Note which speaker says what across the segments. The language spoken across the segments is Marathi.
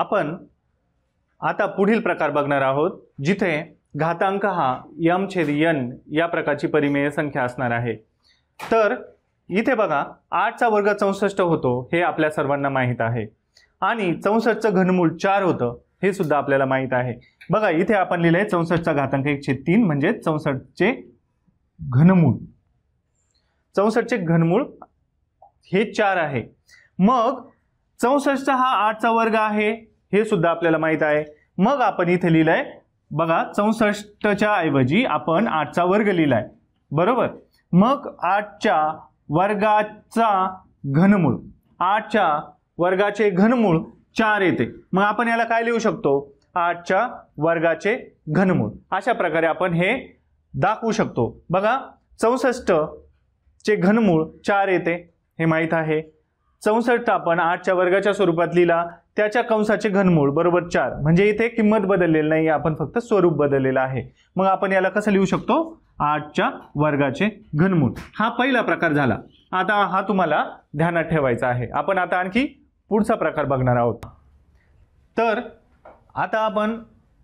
Speaker 1: आपण आता पुढील प्रकार बघणार आहोत जिथे घातांक हा यम छेद यन या प्रकारची परिमेय संख्या असणार आहे तर इथे बघा आठचा वर्ग चौसष्ट होतो हे आपल्या सर्वांना माहीत आहे आणि चौसष्टचं घनमूळ चार होतं हे सुद्धा आपल्याला माहीत आहे बघा इथे आपण लिहिलं आहे चौसष्टचा घातांक एक छेद तीन म्हणजे चौसष्टचे घनमूळ चौसष्टचे घनमूळ हे चार आहे मग चौसष्टचा हा आठचा वर्ग आहे हे सुद्धा आपल्याला माहीत आहे मग आपण इथे लिहिलं आहे बघा चौसष्टच्या ऐवजी आपण आठचा वर्ग लिहिला आहे बरोबर मग आठच्या वर्गाचा घनमूळ आठच्या वर्गाचे घनमूळ चार येते मग आपण याला काय लिहू शकतो आठच्या वर्गाचे घनमूळ अशा प्रकारे आपण हे दाखवू शकतो बघा चौसष्ट चे घनमूळ चार येते हे माहीत आहे चौसष्ट आपण आठच्या वर्गाच्या स्वरूपात लिहिला त्याच्या कंसाचे घनमूळ बरोबर चार म्हणजे इथे किंमत बदललेली नाही आपण फक्त स्वरूप बदललेलं आहे मग आपण याला कसं लिहू शकतो आठच्या वर्गाचे घनमूळ हा पहिला प्रकार झाला आता हा तुम्हाला ध्यानात ठेवायचा आहे आपण आता आणखी पुढचा प्रकार बघणार आहोत तर आता आपण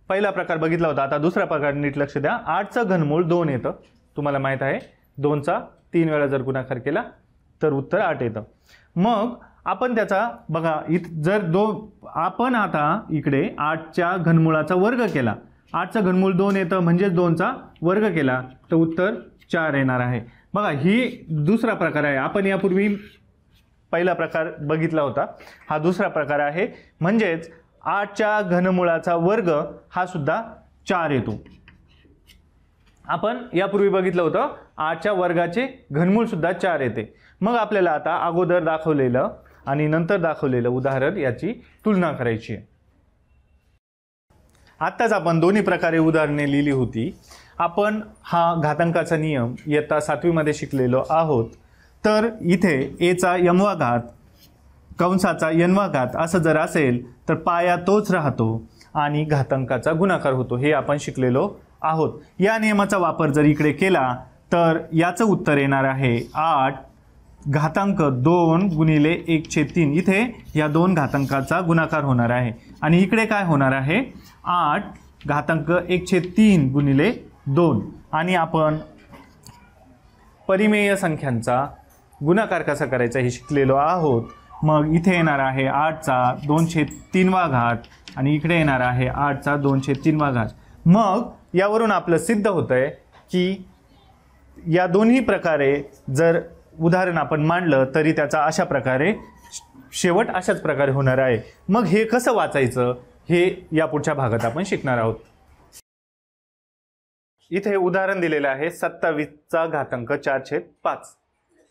Speaker 1: पहिला प्रकार बघितला होता आता दुसरा प्रकार नीट लक्ष द्या आठचं घनमूळ दोन येतं तुम्हाला माहीत आहे दोनचा तीन वेळा जर गुणाकार केला तर उत्तर आठ येतं मग आपण त्याचा बघा इथ जर दो आपण आता इकडे आठच्या घनमुळाचा वर्ग केला आठचा घनमूळ दोन येतं म्हणजेच दोनचा वर्ग केला तर उत्तर चार येणार आहे बघा ही दुसरा प्रकार आहे आपण यापूर्वी पहिला प्रकार बघितला होता हा दुसरा प्रकार आहे म्हणजेच आठच्या घनमुळाचा वर्ग हा सुद्धा चार येतो आपण यापूर्वी बघितलं होतं आठच्या वर्गाचे सुद्धा चार येते मग आपल्याला आता अगोदर दाखवलेलं आणि नंतर दाखवलेलं उदाहरण याची तुलना करायची आहे आत्ताच आपण दोन्ही प्रकारे उदाहरणे लिहिली होती आपण हा घातांकाचा नियम इयत्ता सातवीमध्ये शिकलेलो आहोत तर इथे एचा यमवा घात कंसाचा यनवा घात असं जर असेल तर पाया तोच राहतो आणि घातांकाचा गुणाकार होतो हे आपण शिकलेलो आहोत या नियमाचा वापर जर इकडे केला तर याचं उत्तर येणार आहे आठ घातांक दोन गुणिले एकशे तीन इथे या दोन घातांकाचा गुणाकार होणार आहे आणि इकडे काय होणार आहे आठ घातांक एकशे तीन गुणिले दोन आणि आपण परिमेय संख्यांचा गुणाकार कसा करायचा हे शिकलेलो आहोत मग इथे येणार आहे आठचा दोनशे तीनवा घात आणि इकडे येणार आहे आठचा दोनशे तीनवा घात मग यावरून आपलं सिद्ध होतं आहे की या दोन्ही प्रकारे जर उदाहरण आपण मांडलं तरी त्याचा अशा प्रकारे शेवट अशाच प्रकारे होणार आहे मग हे कसं वाचायचं हे या पुढच्या भागात आपण शिकणार आहोत इथे उदाहरण दिलेलं आहे सत्तावीसचा घातांक चार छेद पाच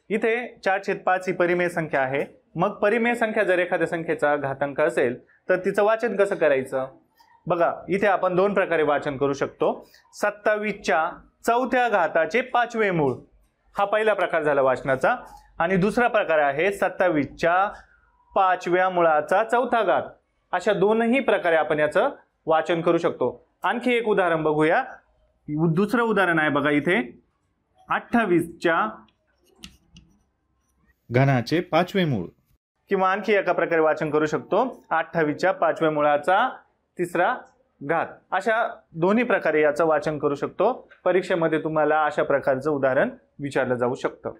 Speaker 1: इथे चार छेद पाच ही परिमेय संख्या आहे मग परिमेय संख्या जर एखाद्या संख्येचा घातांक असेल तर तिचं वाचन कसं करायचं बघा इथे आपण दोन प्रकारे वाचन करू शकतो सत्तावीसच्या चौथ्या घाताचे पाचवे मूळ हा पहिला प्रकार झाला वाचनाचा आणि दुसरा प्रकार आहे सत्तावीसच्या पाचव्या मुळाचा चौथा घात अशा दोनही प्रकारे आपण याचं वाचन करू शकतो आणखी एक उदाहरण बघूया दुसरं उदाहरण आहे बघा इथे अठ्ठावीसच्या घनाचे पाचवे मूळ किंवा आणखी एका प्रकारे वाचन करू शकतो अठ्ठावीसच्या पाचव्या मुळाचा तिसरा घात अशा दोन्ही प्रकारे याचं वाचन करू शकतो परीक्षेमध्ये तुम्हाला अशा प्रकारचं उदाहरण विचारलं जाऊ शकतं